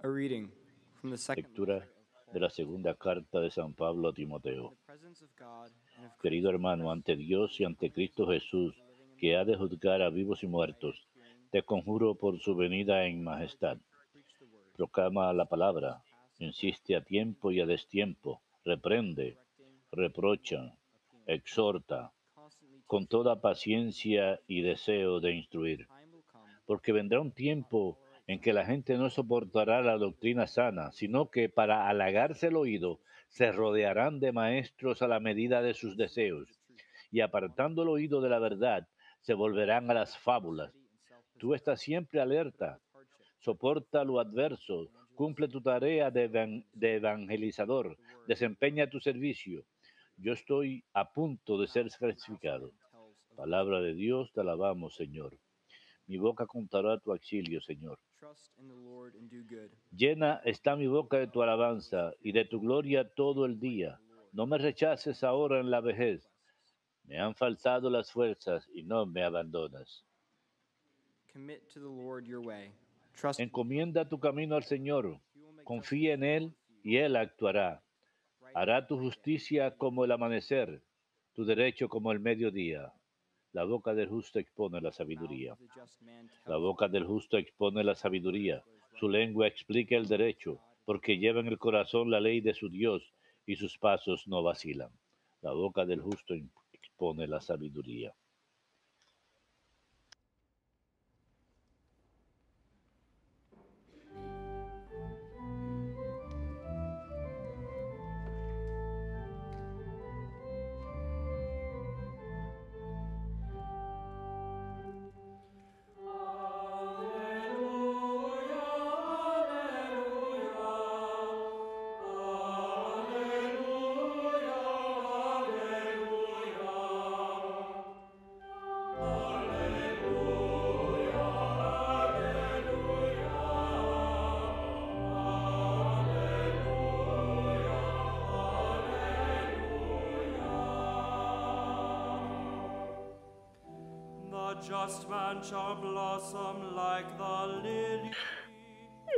Lectura de la segunda carta de San Pablo a Timoteo. Querido hermano, ante Dios y ante Cristo Jesús, que ha de juzgar a vivos y muertos, te conjuro por su venida en majestad. Proclama la palabra, insiste a tiempo y a destiempo, reprende, reprocha, exhorta, con toda paciencia y deseo de instruir. Porque vendrá un tiempo en que la gente no soportará la doctrina sana, sino que para halagarse el oído se rodearán de maestros a la medida de sus deseos, y apartando el oído de la verdad se volverán a las fábulas. Tú estás siempre alerta, soporta lo adverso, cumple tu tarea de, evangelizador, desempeña tu servicio. Yo estoy a punto de ser sacrificado. Palabra de Dios, te alabamos, Señor. Mi boca contará tu auxilio, Señor. Llena está mi boca de tu alabanza y de tu gloria todo el día. No me rechaces ahora en la vejez. Me han faltado las fuerzas y no me abandonas. Encomienda tu camino al Señor. Confía en Él y Él actuará. Hará tu justicia como el amanecer, tu derecho como el mediodía. La boca del justo expone la sabiduría. La boca del justo expone la sabiduría. Su lengua explica el derecho, porque lleva en el corazón la ley de su Dios y sus pasos no vacilan. La boca del justo expone la sabiduría.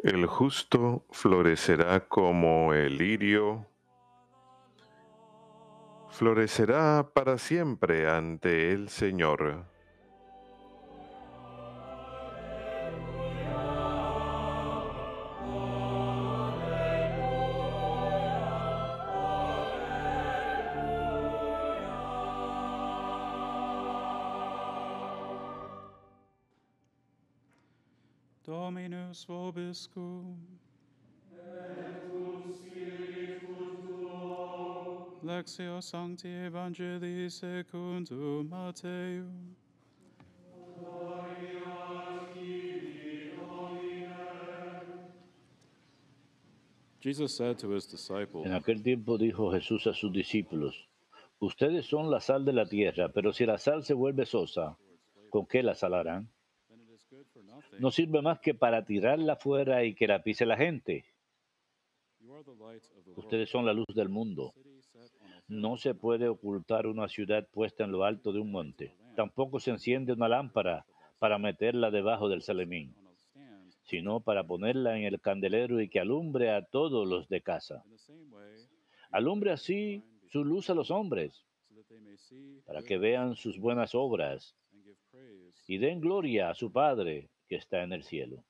El justo florecerá como el lirio, florecerá para siempre ante el Señor. Jesus said to his disciples, en aquel tiempo dijo Jesús a sus discípulos, Ustedes son la sal de la tierra, pero si la sal se vuelve sosa, ¿con qué la salarán? no sirve más que para tirarla fuera y que la pise la gente. Ustedes son la luz del mundo. No se puede ocultar una ciudad puesta en lo alto de un monte. Tampoco se enciende una lámpara para meterla debajo del salemín, sino para ponerla en el candelero y que alumbre a todos los de casa. Alumbre así su luz a los hombres, para que vean sus buenas obras y den gloria a su Padre que está en el cielo.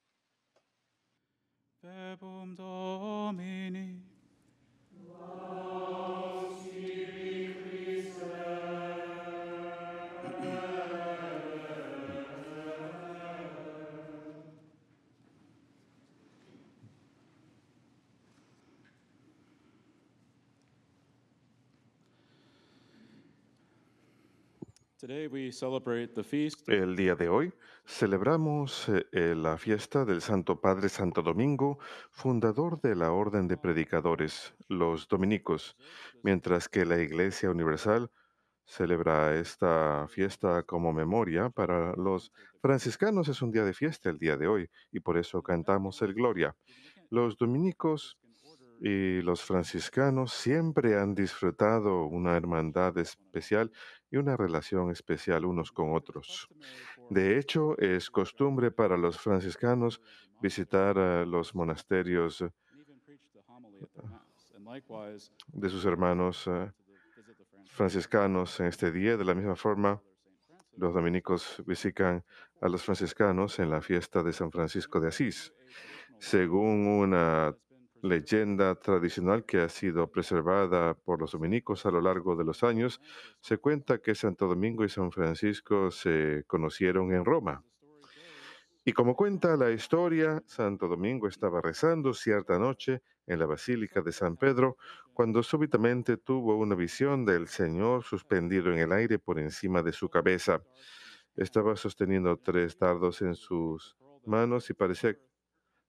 El día de hoy celebramos eh, eh, la fiesta del Santo Padre Santo Domingo, fundador de la Orden de Predicadores, los dominicos, mientras que la Iglesia Universal celebra esta fiesta como memoria. Para los franciscanos es un día de fiesta el día de hoy y por eso cantamos el Gloria. Los dominicos y los franciscanos siempre han disfrutado una hermandad especial y una relación especial unos con otros. De hecho, es costumbre para los franciscanos visitar los monasterios eh, eh, de sus hermanos eh, franciscanos en este día. De la misma forma, los dominicos visitan a los franciscanos en la fiesta de San Francisco de Asís. Según una leyenda tradicional que ha sido preservada por los dominicos a lo largo de los años, se cuenta que Santo Domingo y San Francisco se conocieron en Roma. Y como cuenta la historia, Santo Domingo estaba rezando cierta noche en la Basílica de San Pedro cuando súbitamente tuvo una visión del Señor suspendido en el aire por encima de su cabeza. Estaba sosteniendo tres dardos en sus manos y parecía que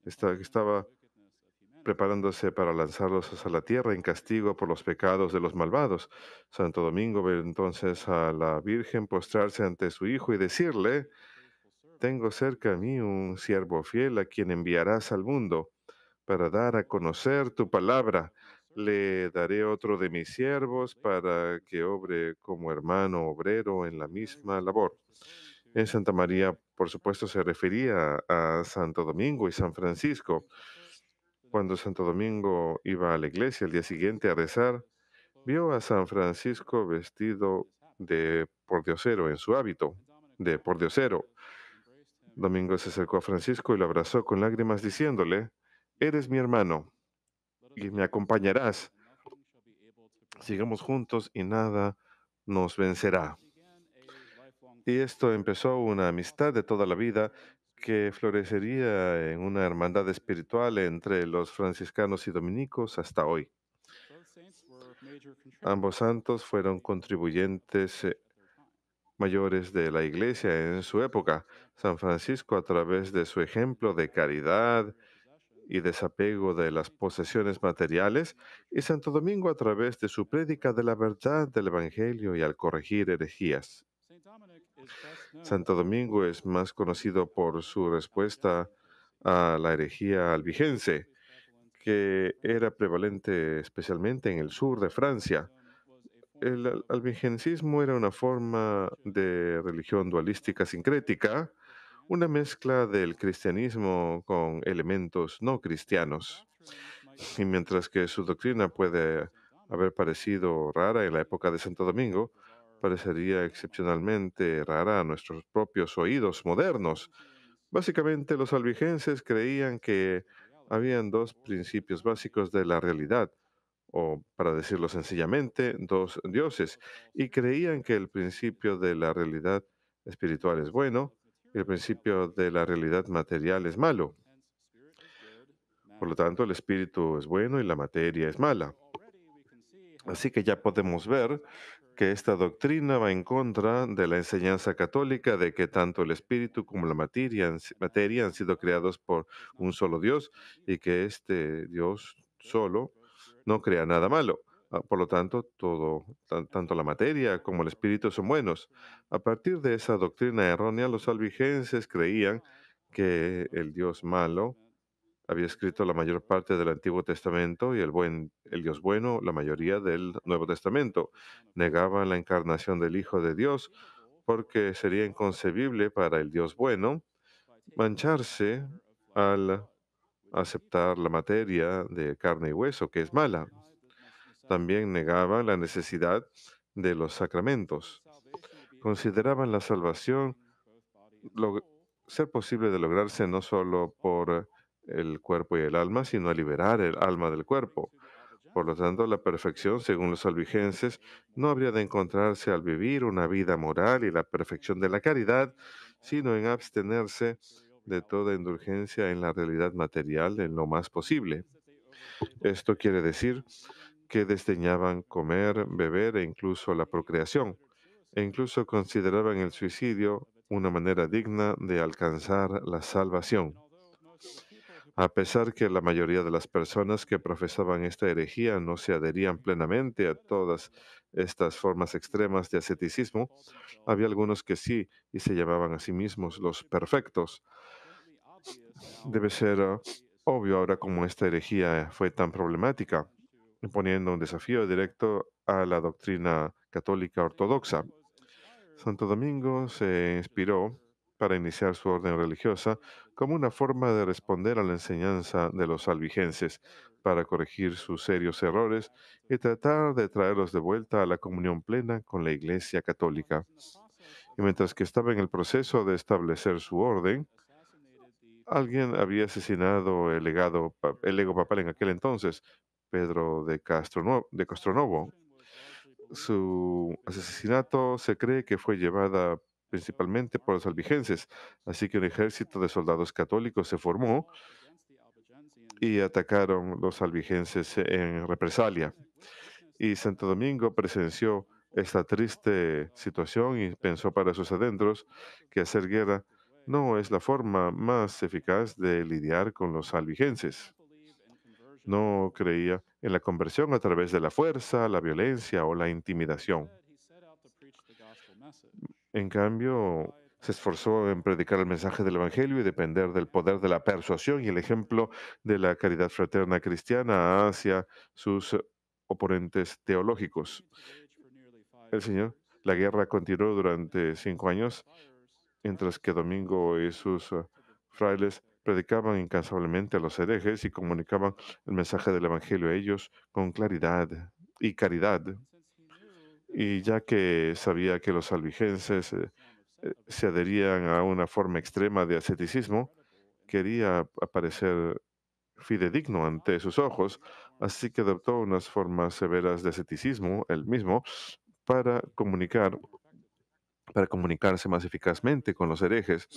estaba preparándose para lanzarlos a la tierra en castigo por los pecados de los malvados. Santo Domingo ve entonces a la Virgen postrarse ante su hijo y decirle, tengo cerca a mí un siervo fiel a quien enviarás al mundo para dar a conocer tu palabra. Le daré otro de mis siervos para que obre como hermano obrero en la misma labor. En Santa María, por supuesto, se refería a Santo Domingo y San Francisco. Cuando Santo Domingo iba a la iglesia el día siguiente a rezar, vio a San Francisco vestido de pordiosero en su hábito de pordiosero. Domingo se acercó a Francisco y lo abrazó con lágrimas diciéndole, eres mi hermano y me acompañarás. Sigamos juntos y nada nos vencerá. Y esto empezó una amistad de toda la vida que florecería en una hermandad espiritual entre los franciscanos y dominicos hasta hoy. Ambos santos fueron contribuyentes eh, mayores de la Iglesia en su época. San Francisco, a través de su ejemplo de caridad y desapego de las posesiones materiales, y Santo Domingo, a través de su prédica de la verdad del Evangelio y al corregir herejías. Santo Domingo es más conocido por su respuesta a la herejía albigense, que era prevalente especialmente en el sur de Francia. El albigencismo era una forma de religión dualística sincrética, una mezcla del cristianismo con elementos no cristianos. Y mientras que su doctrina puede haber parecido rara en la época de Santo Domingo, parecería excepcionalmente rara a nuestros propios oídos modernos. Básicamente, los albigenses creían que habían dos principios básicos de la realidad, o para decirlo sencillamente, dos dioses, y creían que el principio de la realidad espiritual es bueno y el principio de la realidad material es malo. Por lo tanto, el espíritu es bueno y la materia es mala. Así que ya podemos ver que esta doctrina va en contra de la enseñanza católica de que tanto el espíritu como la materia, han sido creados por un solo Dios y que este Dios solo no crea nada malo. Ah, por lo tanto, todo, tanto la materia como el espíritu son buenos. A partir de esa doctrina errónea, los albigenses creían que el Dios malo había escrito la mayor parte del Antiguo Testamento y el, buen, Dios bueno la mayoría del Nuevo Testamento. Negaban la encarnación del Hijo de Dios porque sería inconcebible para el Dios bueno mancharse al aceptar la materia de carne y hueso, que es mala. También negaban la necesidad de los sacramentos. Consideraban la salvación ser posible de lograrse no solo por el cuerpo y el alma, sino a liberar el alma del cuerpo. Por lo tanto, la perfección, según los albigenses, no habría de encontrarse al vivir una vida moral y la perfección de la caridad, sino en abstenerse de toda indulgencia en la realidad material en lo más posible. Esto quiere decir que desdeñaban comer, beber e incluso la procreación, e incluso consideraban el suicidio una manera digna de alcanzar la salvación. A pesar que la mayoría de las personas que profesaban esta herejía no se adherían plenamente a todas estas formas extremas de asceticismo, había algunos que sí y se llamaban a sí mismos los perfectos. Debe ser ah, obvio ahora cómo esta herejía fue tan problemática, poniendo un desafío directo a la doctrina católica ortodoxa. Santo Domingo se inspiró para iniciar su orden religiosa como una forma de responder a la enseñanza de los albigenses, para corregir sus serios errores y tratar de traerlos de vuelta a la comunión plena con la Iglesia Católica. Y mientras que estaba en el proceso de establecer su orden, alguien había asesinado el, legado, el ego papal en aquel entonces, Pedro de, Castro de Castronovo. Su asesinato se cree que fue llevada principalmente por los albigenses. Así que un ejército de soldados católicos se formó y atacaron los albigenses en represalia. Y Santo Domingo presenció esta triste situación y pensó para sus adentros que hacer guerra no es la forma más eficaz de lidiar con los albigenses. No creía en la conversión a través de la fuerza, la violencia o la intimidación. En cambio, se esforzó en predicar el mensaje del Evangelio y depender del poder de la persuasión y el ejemplo de la caridad fraterna cristiana hacia sus oponentes teológicos. El Señor, la guerra continuó durante cinco años, mientras que Domingo y sus frailes predicaban incansablemente a los herejes y comunicaban el mensaje del Evangelio a ellos con claridad y caridad y ya que sabía que los albigenses eh, eh, se adherían a una forma extrema de asceticismo, quería aparecer fidedigno ante sus ojos, así que adoptó unas formas severas de asceticismo, él mismo, para comunicar para comunicarse más eficazmente con los herejes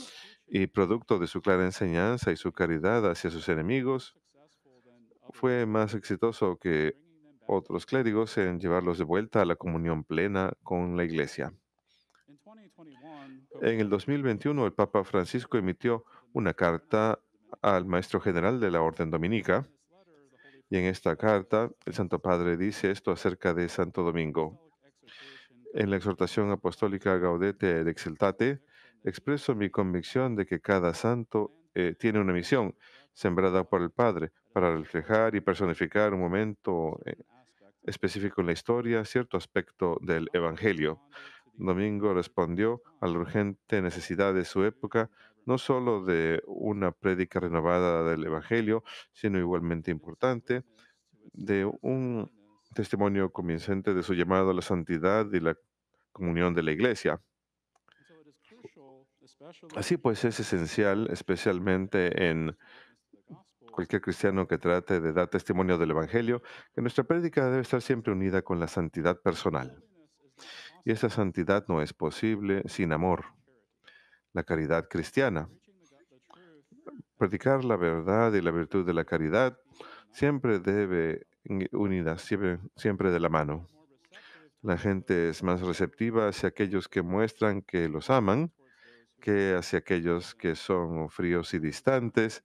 y producto de su clara enseñanza y su caridad hacia sus enemigos, fue más exitoso que otros clérigos en llevarlos de vuelta a la comunión plena con la Iglesia. En el 2021, el Papa Francisco emitió una carta al maestro general de la Orden Dominica. Y en esta carta, el Santo Padre dice esto acerca de Santo Domingo. En la exhortación apostólica Gaudete et Exeltate, expreso mi convicción de que cada santo eh, tiene una misión sembrada por el Padre, para reflejar y personificar un momento eh, específico en la historia, cierto aspecto del Evangelio. Domingo respondió a la urgente necesidad de su época, no solo de una prédica renovada del Evangelio, sino igualmente importante, de un testimonio convincente de su llamado a la santidad y la comunión de la Iglesia. Así pues, es esencial, especialmente en cualquier cristiano que trate de dar testimonio del Evangelio, que nuestra prédica debe estar siempre unida con la santidad personal. Y esa santidad no es posible sin amor, la caridad cristiana. Predicar la verdad y la virtud de la caridad siempre debe unida, siempre, siempre de la mano. La gente es más receptiva hacia aquellos que muestran que los aman que hacia aquellos que son fríos y distantes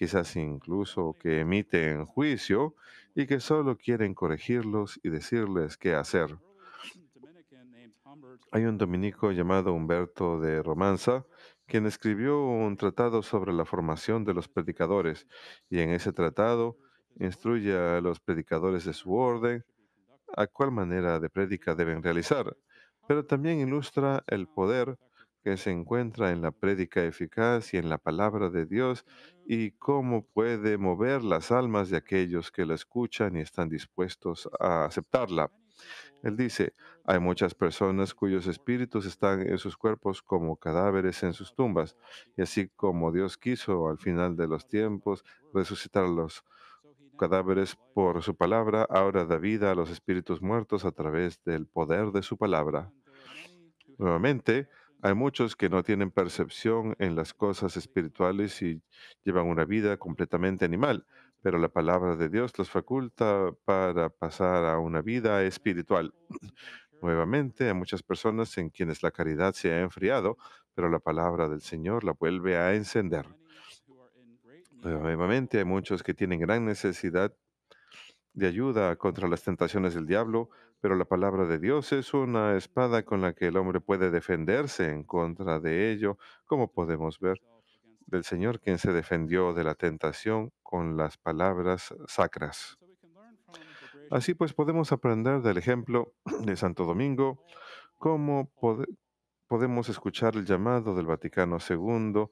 quizás incluso que emiten juicio y que solo quieren corregirlos y decirles qué hacer. Hay un dominico llamado Humberto de Romanza, quien escribió un tratado sobre la formación de los predicadores, y en ese tratado instruye a los predicadores de su orden a cuál manera de prédica deben realizar, pero también ilustra el poder que se encuentra en la prédica eficaz y en la palabra de Dios mm. y cómo puede mover las almas de aquellos que la escuchan y están dispuestos a aceptarla. Él dice, hay muchas personas cuyos espíritus están en sus cuerpos como cadáveres en sus tumbas, y así como Dios quiso al final de los tiempos resucitar los cadáveres por su palabra, ahora da vida a los espíritus muertos a través del poder de su palabra. Nuevamente, hay muchos que no tienen percepción en las cosas espirituales y llevan una vida completamente animal, pero la palabra de Dios los faculta para pasar a una vida espiritual. Nuevamente, hay muchas personas en quienes la caridad se ha enfriado, pero la palabra del Señor la vuelve a encender. Nuevamente, hay muchos que tienen gran necesidad de ayuda contra las tentaciones del diablo, pero la palabra de Dios es una espada con la que el hombre puede defenderse en contra de ello, como podemos ver del Señor quien se defendió de la tentación con las palabras sacras. Así pues podemos aprender del ejemplo de Santo Domingo cómo podemos escuchar el llamado del Vaticano II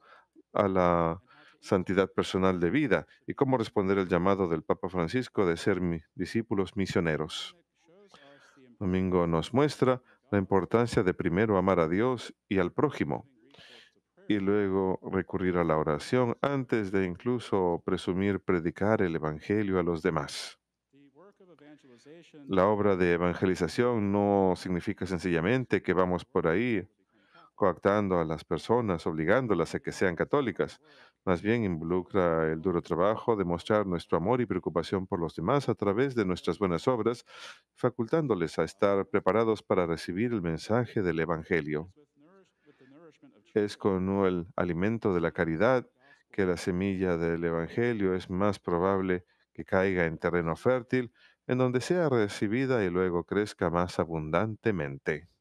a la santidad personal de vida y cómo responder el llamado del Papa Francisco de ser discípulos misioneros. Domingo nos muestra la importancia de primero amar a Dios y al prójimo y luego recurrir a la oración antes de incluso presumir predicar el Evangelio a los demás. La obra de evangelización no significa sencillamente que vamos por ahí coactando a las personas, obligándolas a que sean católicas. Más bien involucra el duro trabajo de mostrar nuestro amor y preocupación por los demás a través de nuestras buenas obras, facultándoles a estar preparados para recibir el mensaje del Evangelio. Es con el alimento de la caridad que la semilla del Evangelio es más probable que caiga en terreno fértil, en donde sea recibida y luego crezca más abundantemente.